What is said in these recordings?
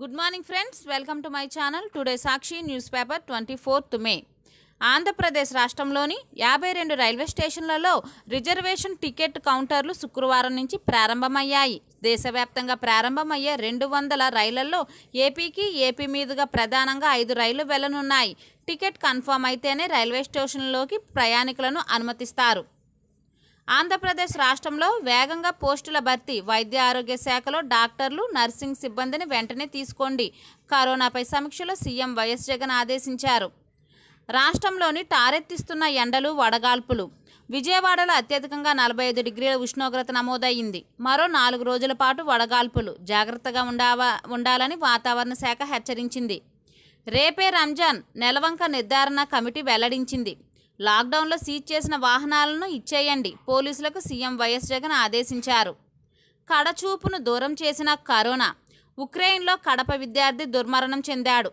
good morning friends welcome to my channel today Sakshi newspaper twenty fourth May Andhra Pradesh రాష్ట్రంలోని యాభై రెండు railway స్టేషన్లలో reservation ticket కౌంటర్లు శుక్రవారం నుంచి ప్రారంభమయ్యాయి దేశవ్యాప్తంగా ప్రారంభమయ్యే రెండు వందల రైళ్లలో ఏపీకి ఏపీ మీదుగా ప్రధానంగా ఐదు రైళ్లు వెళ్లనున్నాయి టికెట్ కన్ఫర్మ్ అయితేనే రైల్వే స్టేషన్లోకి ప్రయాణికులను అనుమతిస్తారు ఆంధ్రప్రదేశ్ రాష్ట్రంలో వేగంగా పోస్టుల భర్తీ వైద్య ఆరోగ్య శాఖలో డాక్టర్లు నర్సింగ్ సిబ్బందిని వెంటనే తీసుకోండి కరోనాపై సమీక్షలో సీఎం వైఎస్ జగన్ ఆదేశించారు రాష్ట్రంలోని టారెత్తిస్తున్న ఎండలు వడగాల్పులు విజయవాడలో అత్యధికంగా నలభై ఐదు డిగ్రీల ఉష్ణోగ్రత నమోదయ్యింది మరో నాలుగు రోజుల పాటు వడగాల్పులు జాగ్రత్తగా ఉండవా ఉండాలని వాతావరణ శాఖ హెచ్చరించింది రేపే రంజాన్ నెలవంక నిర్ధారణ కమిటీ వెల్లడించింది లాక్డౌన్లో సీజ్ చేసిన వాహనాలను ఇచ్చేయండి పోలీసులకు సీఎం వైఎస్ జగన్ ఆదేశించారు కడచూపును దూరం చేసిన కరోనా ఉక్రెయిన్లో కడప విద్యార్థి దుర్మరణం చెందాడు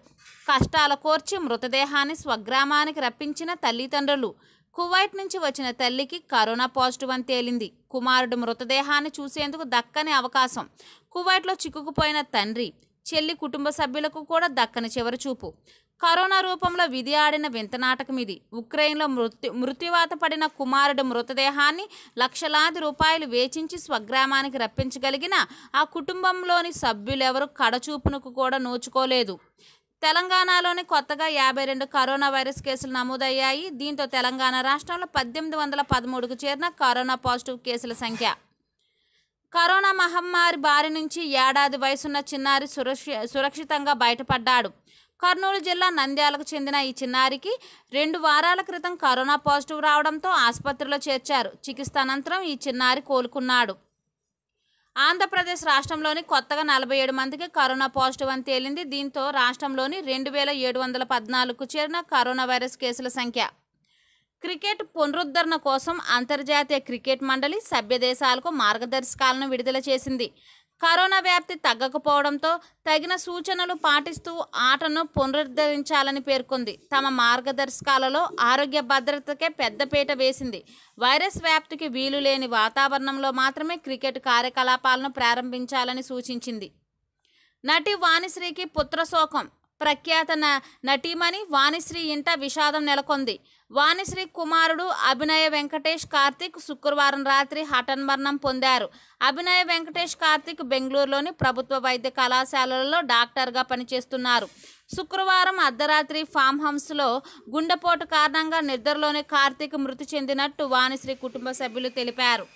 కష్టాల కోర్చి మృతదేహాన్ని స్వగ్రామానికి రప్పించిన తల్లిదండ్రులు కువైట్ నుంచి వచ్చిన తల్లికి కరోనా పాజిటివ్ అని తేలింది కుమారుడు మృతదేహాన్ని చూసేందుకు దక్కని అవకాశం కువైట్లో చిక్కుకుపోయిన తండ్రి చెల్లి కుటుంబ సభ్యులకు కూడా దక్కని చివరి చూపు కరోనా రూపంలో విధి ఆడిన వింత నాటకం ఇది ఉక్రెయిన్లో మృత్యు మృత్యువాత పడిన కుమారుడు మృతదేహాన్ని లక్షలాది రూపాయలు వేచించి స్వగ్రామానికి రప్పించగలిగిన ఆ కుటుంబంలోని సభ్యులెవరు కడచూపునకు కూడా నోచుకోలేదు తెలంగాణలోని కొత్తగా యాభై రెండు కరోనా వైరస్ కేసులు నమోదయ్యాయి దీంతో తెలంగాణ రాష్ట్రంలో పద్దెనిమిది వందల పదమూడుకు చేరిన కరోనా పాజిటివ్ కేసుల సంఖ్య కరోనా మహమ్మారి బారి నుంచి ఏడాది వయసున్న చిన్నారి సురక్షితంగా బయటపడ్డాడు కర్నూలు జిల్లా నంద్యాలకు చెందిన ఈ చిన్నారికి రెండు వారాల క్రితం కరోనా పాజిటివ్ రావడంతో ఆసుపత్రిలో చేర్చారు చికిత్స అనంతరం ఈ చిన్నారి కోలుకున్నాడు ఆంధ్రప్రదేశ్ రాష్ట్రంలోని కొత్తగా నలభై ఏడు మందికి కరోనా పాజిటివ్ అని తేలింది దీంతో రాష్ట్రంలోని రెండు వేల ఏడు వందల పద్నాలుగుకు చేరిన కరోనా వైరస్ కేసుల సంఖ్య క్రికెట్ పునరుద్ధరణ కోసం అంతర్జాతీయ క్రికెట్ మండలి సభ్య దేశాలకు మార్గదర్శకాలను విడుదల చేసింది కరోనా వ్యాప్తి తగ్గకపోవడంతో తగిన సూచనలు పాటిస్తూ ఆటను పునరుద్ధరించాలని పేర్కొంది తమ మార్గదర్శకాలలో ఆరోగ్య భద్రతకే పెద్దపీట వేసింది వైరస్ వ్యాప్తికి వీలు లేని వాతావరణంలో మాత్రమే క్రికెట్ కార్యకలాపాలను ప్రారంభించాలని సూచించింది నటి వాణిశ్రీకి పుత్రశోకం ప్రఖ్యాత నటీమణి వాణిశ్రీ ఇంట విషాదం నెలకొంది వాణిశ్రీ కుమారుడు అభినయ వెంకటేష్ కార్తిక్ శుక్రవారం రాత్రి హఠన్ మరణం పొందారు అభినయ వెంకటేష్ కార్తిక్ బెంగళూరులోని ప్రభుత్వ వైద్య కళాశాలలో డాక్టర్గా పనిచేస్తున్నారు శుక్రవారం అర్ధరాత్రి ఫామ్ హౌస్లో గుండెపోటు కారణంగా నిద్రలోనే కార్తిక్ మృతి చెందినట్టు వాణిశ్రీ కుటుంబ సభ్యులు తెలిపారు